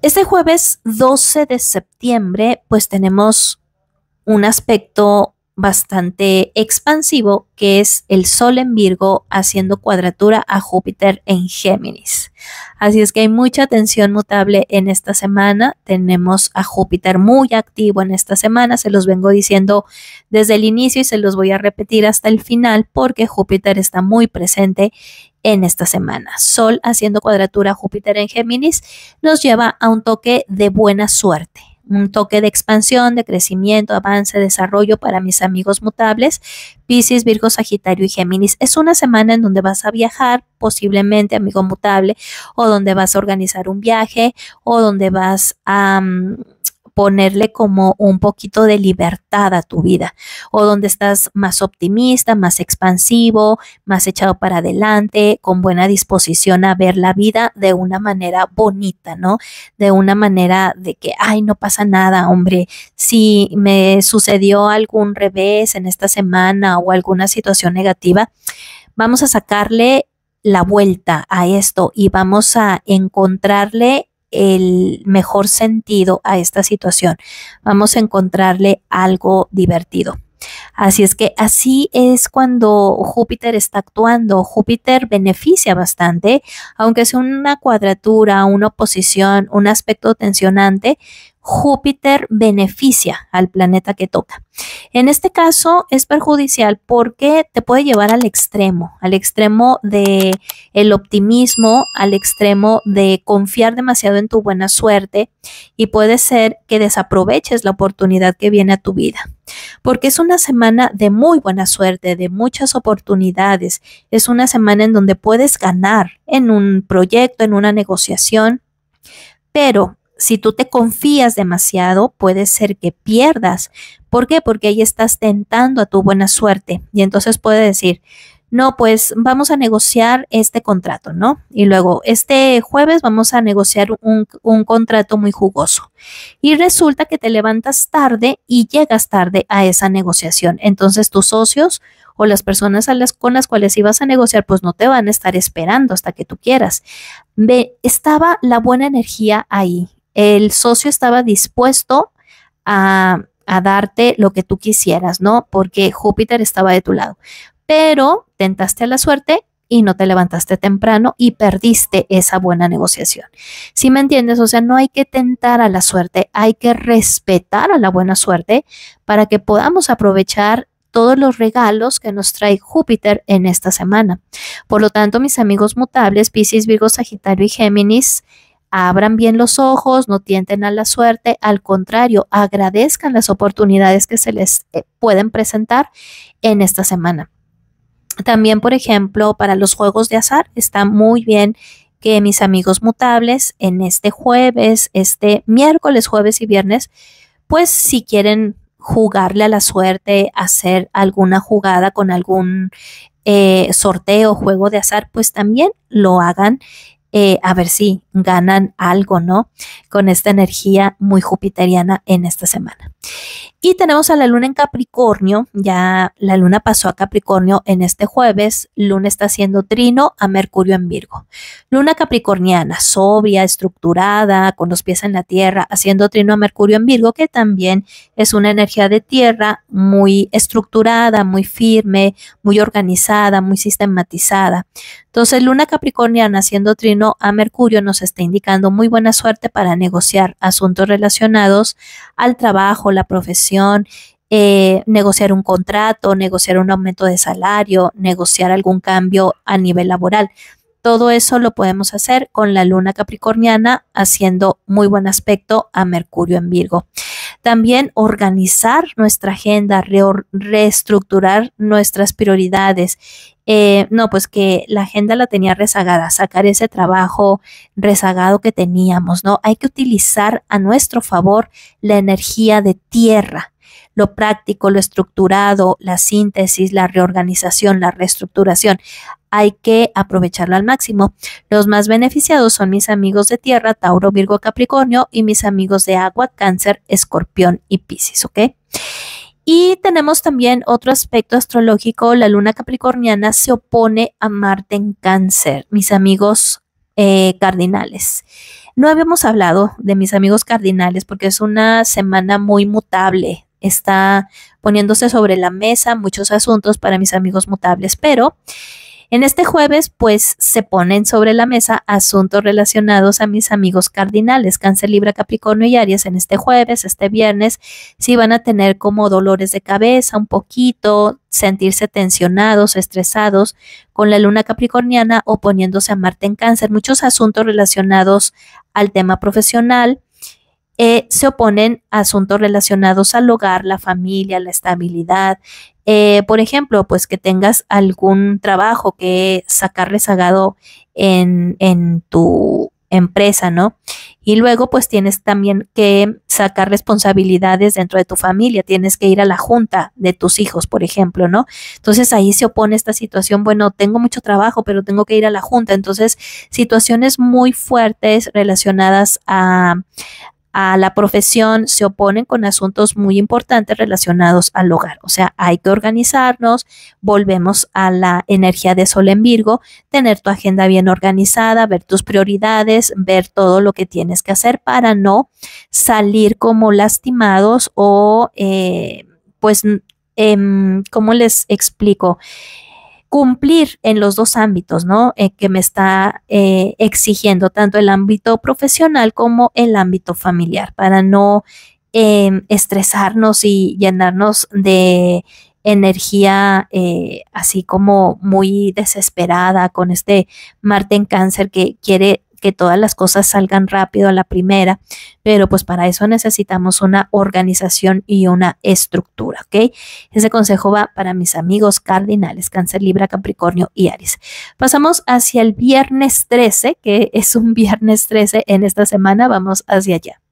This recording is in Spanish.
Este jueves 12 de septiembre, pues tenemos un aspecto bastante expansivo que es el Sol en Virgo haciendo cuadratura a Júpiter en Géminis. Así es que hay mucha tensión mutable en esta semana. Tenemos a Júpiter muy activo en esta semana. Se los vengo diciendo desde el inicio y se los voy a repetir hasta el final porque Júpiter está muy presente en esta semana. Sol haciendo cuadratura a Júpiter en Géminis nos lleva a un toque de buena suerte, un toque de expansión, de crecimiento, avance, desarrollo para mis amigos mutables, Pisces, Virgo, Sagitario y Géminis. Es una semana en donde vas a viajar, posiblemente amigo mutable, o donde vas a organizar un viaje, o donde vas a... Mm, ponerle como un poquito de libertad a tu vida o donde estás más optimista, más expansivo, más echado para adelante, con buena disposición a ver la vida de una manera bonita, ¿no? De una manera de que, ay, no pasa nada, hombre, si me sucedió algún revés en esta semana o alguna situación negativa, vamos a sacarle la vuelta a esto y vamos a encontrarle el mejor sentido a esta situación. Vamos a encontrarle algo divertido. Así es que así es cuando Júpiter está actuando. Júpiter beneficia bastante, aunque sea una cuadratura, una oposición, un aspecto tensionante, Júpiter beneficia al planeta que toca. En este caso es perjudicial porque te puede llevar al extremo, al extremo de el optimismo, al extremo de confiar demasiado en tu buena suerte y puede ser que desaproveches la oportunidad que viene a tu vida. Porque es una semana de muy buena suerte, de muchas oportunidades. Es una semana en donde puedes ganar en un proyecto, en una negociación, pero si tú te confías demasiado, puede ser que pierdas. ¿Por qué? Porque ahí estás tentando a tu buena suerte. Y entonces puede decir, no, pues vamos a negociar este contrato, ¿no? Y luego, este jueves vamos a negociar un, contrato muy jugoso. Y resulta que te levantas tarde y llegas tarde a esa negociación. Entonces tus socios o las personas con las cuales ibas a negociar, pues no te van a estar esperando hasta que tú quieras. Ve, estaba la buena energía ahí el socio estaba dispuesto a, darte lo que tú quisieras, ¿no? Porque Júpiter estaba de tu lado. Pero tentaste a la suerte y no te levantaste temprano y perdiste esa buena negociación. Si me entiendes? O sea, no hay que tentar a la suerte, hay que respetar a la buena suerte para que podamos aprovechar todos los regalos que nos trae Júpiter en esta semana. Por lo tanto, mis amigos mutables, Pisces, Virgo, Sagitario y Géminis, Abran bien los ojos, no tienten a la suerte, al contrario, agradezcan las oportunidades que se les eh, pueden presentar en esta semana. También, por ejemplo, para los juegos de azar está muy bien que mis amigos mutables en este jueves, este miércoles, jueves y viernes, pues si quieren jugarle a la suerte, hacer alguna jugada con algún eh, sorteo, juego de azar, pues también lo hagan eh, a ver si ganan algo, ¿no? Con esta energía muy jupiteriana en esta semana. Y tenemos a la luna en Capricornio, ya la luna pasó a Capricornio en este jueves, luna está haciendo trino a Mercurio en Virgo. Luna capricorniana, sobria, estructurada, con los pies en la tierra, haciendo trino a Mercurio en Virgo, que también es una energía de tierra muy estructurada, muy firme, muy organizada, muy sistematizada. Entonces, luna capricorniana haciendo trino a Mercurio nos está indicando muy buena suerte para negociar asuntos relacionados al trabajo, la profesión, eh, negociar un contrato, negociar un aumento de salario, negociar algún cambio a nivel laboral. Todo eso lo podemos hacer con la luna capricorniana haciendo muy buen aspecto a Mercurio en Virgo. También organizar nuestra agenda, reestructurar nuestras prioridades, eh, no, pues que la agenda la tenía rezagada, sacar ese trabajo rezagado que teníamos, ¿no? Hay que utilizar a nuestro favor la energía de tierra, lo práctico, lo estructurado, la síntesis, la reorganización, la reestructuración. Hay que aprovecharlo al máximo. Los más beneficiados son mis amigos de tierra, Tauro, Virgo, Capricornio y mis amigos de agua, Cáncer, Escorpión y Piscis, ¿ok? Y tenemos también otro aspecto astrológico, la luna capricorniana se opone a Marte en cáncer, mis amigos eh, cardinales. No habíamos hablado de mis amigos cardinales porque es una semana muy mutable, está poniéndose sobre la mesa muchos asuntos para mis amigos mutables, pero en este jueves, pues, se ponen sobre la mesa asuntos relacionados a mis amigos cardinales, Cáncer, Libra, Capricornio y Aries. En este jueves, este viernes, si van a tener como dolores de cabeza un poquito, sentirse tensionados, estresados con la luna capricorniana oponiéndose a Marte en Cáncer. Muchos asuntos relacionados al tema profesional. Eh, se oponen a asuntos relacionados al hogar, la familia, la estabilidad, eh, por ejemplo, pues que tengas algún trabajo que sacar rezagado en, en tu empresa, ¿no? Y luego, pues tienes también que sacar responsabilidades dentro de tu familia, tienes que ir a la junta de tus hijos, por ejemplo, ¿no? Entonces ahí se opone esta situación, bueno, tengo mucho trabajo, pero tengo que ir a la junta. Entonces, situaciones muy fuertes relacionadas a, a la profesión se oponen con asuntos muy importantes relacionados al hogar. O sea, hay que organizarnos, volvemos a la energía de Sol en Virgo, tener tu agenda bien organizada, ver tus prioridades, ver todo lo que tienes que hacer para no salir como lastimados o eh, pues, eh, ¿cómo les explico? cumplir en los dos ámbitos, ¿no? Eh, que me está eh, exigiendo tanto el ámbito profesional como el ámbito familiar, para no em, estresarnos y llenarnos de energía eh, así como muy desesperada con este Marte en cáncer que quiere que todas las cosas salgan rápido a la primera, pero pues para eso necesitamos una organización y una estructura, ¿ok? Ese consejo va para mis amigos cardinales, cáncer, libra, capricornio y aries. Pasamos hacia el viernes 13, que es un viernes 13 en esta semana, vamos hacia allá.